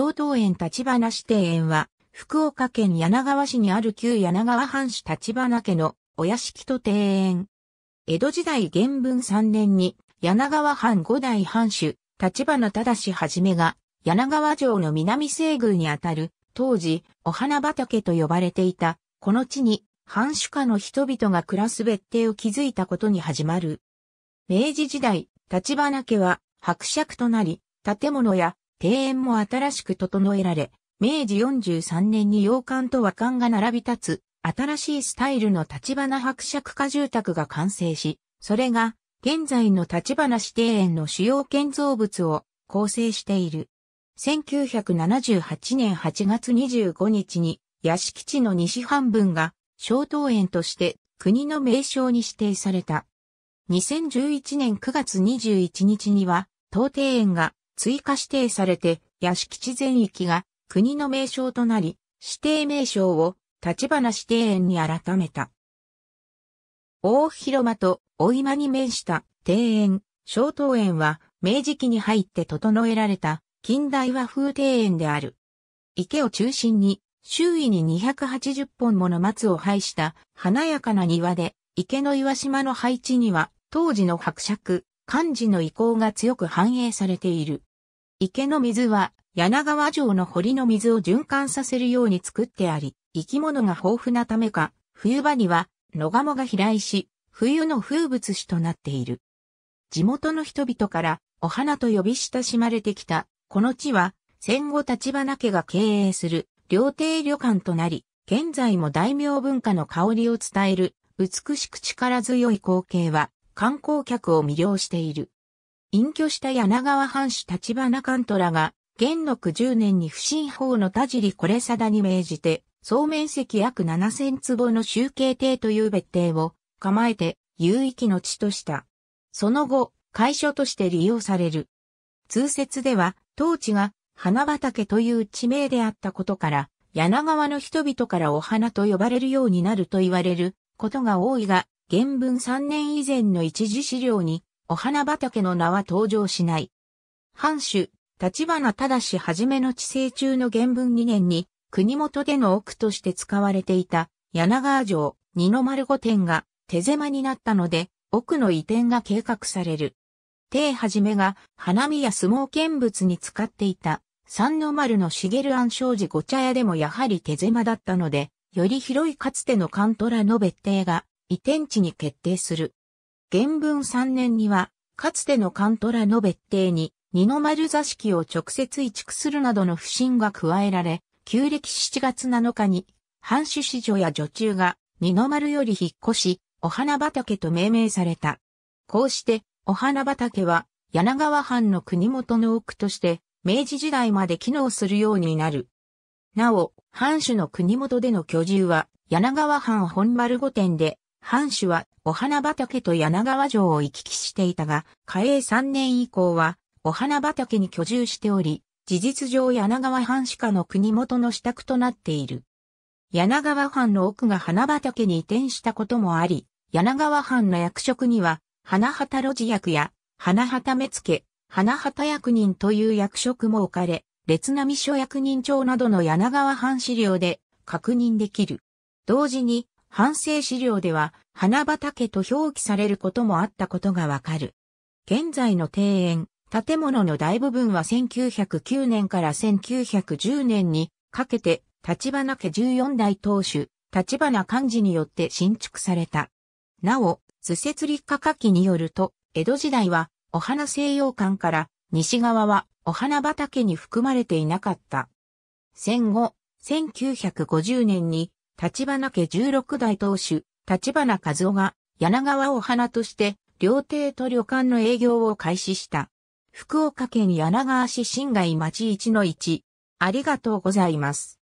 小東園立花市庭園は、福岡県柳川市にある旧柳川藩主立花家のお屋敷と庭園。江戸時代元文3年に、柳川藩五代藩主、立花忠はじめが、柳川城の南西宮にあたる、当時、お花畑と呼ばれていた、この地に、藩主家の人々が暮らす別邸を築いたことに始まる。明治時代、立花家は、伯爵となり、建物や庭園も新しく整えられ、明治43年に洋館と和館が並び立つ、新しいスタイルの立花伯爵家住宅が完成し、それが、現在の立花市庭園の主要建造物を構成している。1978年8月25日に、屋敷地の西半分が、小東園として国の名称に指定された。2011年9月21日には、東庭園が追加指定されて、屋敷地全域が国の名称となり、指定名称を立花指定園に改めた。大広間とお今に面した庭園、小東園は明治期に入って整えられた近代和風庭園である。池を中心に周囲に280本もの松を配した華やかな庭で池の岩島の配置には当時の伯爵、漢字の意向が強く反映されている。池の水は柳川城の堀の水を循環させるように作ってあり、生き物が豊富なためか、冬場には野鴨が飛来し、冬の風物詩となっている。地元の人々からお花と呼び親しまれてきた、この地は戦後立花家が経営する料亭旅館となり、現在も大名文化の香りを伝える美しく力強い光景は観光客を魅了している。隠居した柳川藩主立花貫虎が、元禄十年に不審法の田尻これ定に命じて、総面積約七千坪の集計邸という別邸を構えて有域の地とした。その後、会所として利用される。通説では、当地が花畑という地名であったことから、柳川の人々からお花と呼ばれるようになると言われることが多いが、原文3年以前の一時資料にお花畑の名は登場しない。藩主、立花正はじめの治世中の原文2年に、国元での奥として使われていた、柳川城、二の丸御殿が手狭になったので、奥の移転が計画される。手はじめが花見や相撲見物に使っていた三の丸の茂安障寺御茶屋でもやはり手狭だったので、より広いかつてのカントラの別邸が移転地に決定する。元文3年には、かつてのカントラの別邸に、二の丸座敷を直接移築するなどの不信が加えられ、旧暦7月7日に、藩主子女や女中が二の丸より引っ越し、お花畑と命名された。こうして、お花畑は、柳川藩の国元の奥として、明治時代まで機能するようになる。なお、藩主の国元での居住は、柳川藩本丸御殿で、藩主はお花畑と柳川城を行き来していたが、嘉永3年以降はお花畑に居住しており、事実上柳川藩主下の国元の支度となっている。柳川藩の奥が花畑に移転したこともあり、柳川藩の役職には、花畑路地役や、花畑目付、花畑役人という役職も置かれ、列並所役人長などの柳川藩資料で確認できる。同時に、反省資料では花畑と表記されることもあったことがわかる。現在の庭園、建物の大部分は1909年から1910年にかけて、立花家14代当主、立花幹事によって新築された。なお、図説立夏下記によると、江戸時代はお花西洋館から西側はお花畑に含まれていなかった。戦後、1950年に立花家十六代当主、立花和夫が、柳川を花として、料亭と旅館の営業を開始した。福岡県柳川市新街町一の一。ありがとうございます。